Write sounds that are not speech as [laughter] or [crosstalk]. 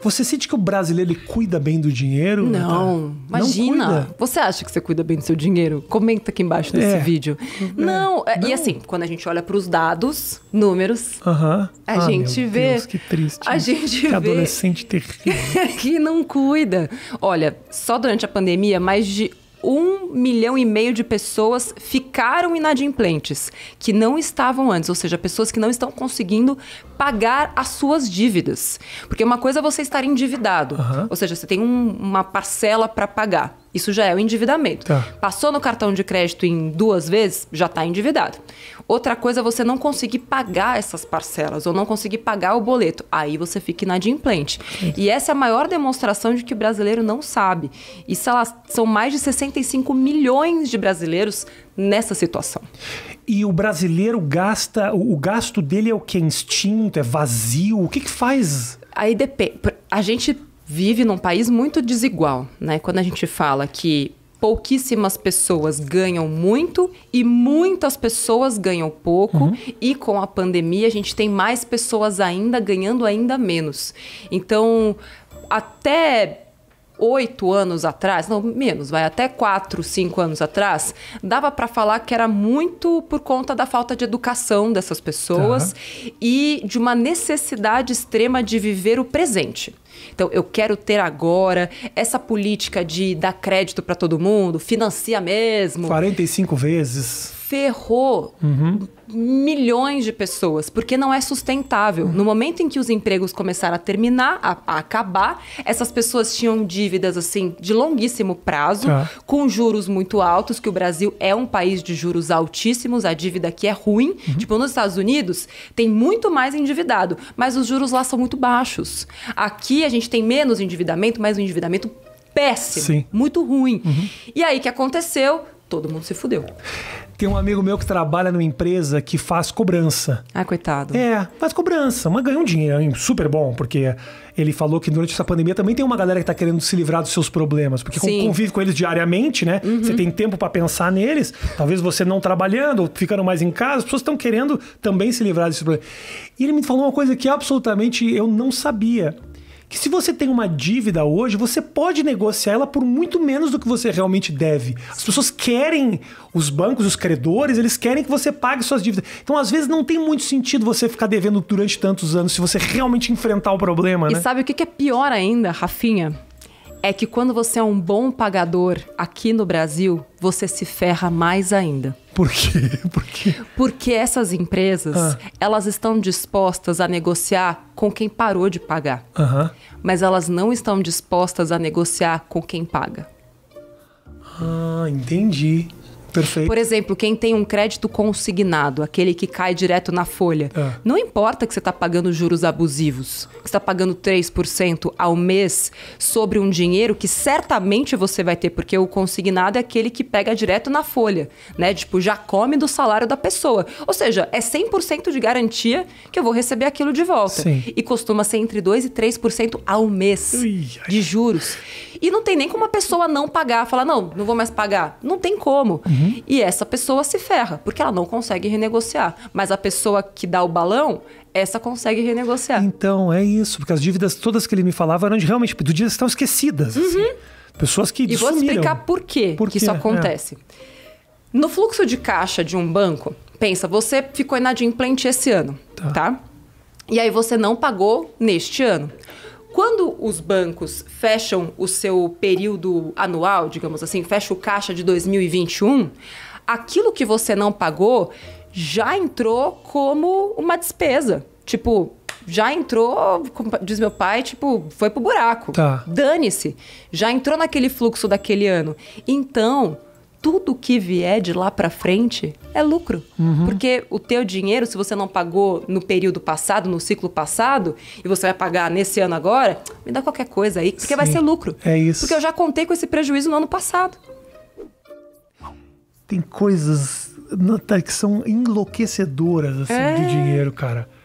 Você sente que o brasileiro ele cuida bem do dinheiro? Né, não, imagina. Não você acha que você cuida bem do seu dinheiro? Comenta aqui embaixo desse é. vídeo. Uhum. É. Não, não, e assim, quando a gente olha para os dados, números, uh -huh. a ah, gente vê. Deus, que triste. A gente que vê. adolescente terrível. [laughs] que não cuida. Olha, só durante a pandemia, mais de um milhão e meio de pessoas ficaram inadimplentes, que não estavam antes, ou seja, pessoas que não estão conseguindo pagar as suas dívidas. Porque uma coisa é você estar endividado, uhum. ou seja, você tem um, uma parcela para pagar. Isso já é o endividamento. Tá. Passou no cartão de crédito em duas vezes, já está endividado. Outra coisa é você não conseguir pagar essas parcelas ou não conseguir pagar o boleto. Aí você fica inadimplente. Sim. E essa é a maior demonstração de que o brasileiro não sabe. E são mais de 65 milhões de brasileiros nessa situação. E o brasileiro gasta, o, gasto dele é o que? É instinto? É vazio? O que, que faz? Aí depende. A gente vive num país muito desigual, né? Quando a gente fala que pouquíssimas pessoas ganham muito e muitas pessoas ganham pouco uhum. e com a pandemia a gente tem mais pessoas ainda ganhando ainda menos. Então, até oito anos atrás, não menos, vai até quatro, cinco anos atrás, dava para falar que era muito por conta da falta de educação dessas pessoas e de uma necessidade extrema de viver o presente. Então, eu quero ter agora essa política de dar crédito para todo mundo, financia mesmo. 45 vezes ferrou uhum. milhões de pessoas, porque não é sustentável. Uhum. No momento em que os empregos começaram a terminar, a, a acabar, essas pessoas tinham dívidas assim de longuíssimo prazo, ah. com juros muito altos, que o Brasil é um país de juros altíssimos, a dívida aqui é ruim. Uhum. Tipo, nos Estados Unidos tem muito mais endividado, mas os juros lá são muito baixos. Aqui a gente tem menos endividamento, mas o um endividamento péssimo, Sim. muito ruim. Uhum. E aí o que aconteceu? Todo mundo se fudeu. Tem um amigo meu que trabalha numa empresa que faz cobrança. Ah, coitado. É, faz cobrança, mas ganha um dinheiro super bom, porque ele falou que durante essa pandemia também tem uma galera que está querendo se livrar dos seus problemas, porque Sim. convive com eles diariamente, né? Uhum. Você tem tempo para pensar neles, talvez você não trabalhando, ficando mais em casa, as pessoas estão querendo também se livrar desses problemas. E ele me falou uma coisa que absolutamente eu não sabia que se você tem uma dívida hoje, você pode negociar ela por muito menos do que você realmente deve. As pessoas querem, os bancos, os credores, eles querem que você pague suas dívidas. Então, às vezes, não tem muito sentido você ficar devendo durante tantos anos se você realmente enfrentar o problema. E né? sabe o que é pior ainda, Rafinha? é que quando você é um bom pagador aqui no Brasil, você se ferra mais ainda. Por quê? [laughs] Por quê? Porque essas empresas, ah. elas estão dispostas a negociar com quem parou de pagar. Mas elas não estão dispostas a negociar com quem paga. Ah, entendi. Perfeito. Por exemplo, quem tem um crédito consignado, aquele que cai direto na folha, é. não importa que você está pagando juros abusivos, que você está pagando 3% ao mês sobre um dinheiro que certamente você vai ter, porque o consignado é aquele que pega direto na folha, né? Tipo, já come do salário da pessoa. Ou seja, é 100% de garantia que eu vou receber aquilo de volta. Sim. E costuma ser entre 2% e 3% ao mês Ui, de juros. E não tem nem como a pessoa não pagar, falar, não, não vou mais pagar. Não tem como. Uhum. Uhum. E essa pessoa se ferra, porque ela não consegue renegociar. Mas a pessoa que dá o balão, essa consegue renegociar. Então, é isso. Porque as dívidas todas que ele me falava eram de, realmente do dia estão esquecidas. Assim. Uhum. Assim. Pessoas que E vou explicar por quê por que isso acontece. É. No fluxo de caixa de um banco, pensa, você ficou inadimplente esse ano, tá? tá? E aí você não pagou neste ano. Quando os bancos fecham o seu período anual, digamos assim, fecha o caixa de 2021, aquilo que você não pagou já entrou como uma despesa. Tipo, já entrou, diz meu pai, tipo, foi pro buraco. Tá. Dane-se. Já entrou naquele fluxo daquele ano. Então, tudo que vier de lá para frente é lucro. Uhum. Porque o teu dinheiro, se você não pagou no período passado, no ciclo passado, e você vai pagar nesse ano agora, me dá qualquer coisa aí, porque Sim, vai ser lucro. É isso. Porque eu já contei com esse prejuízo no ano passado. Tem coisas que são enlouquecedoras assim, é. de dinheiro, cara.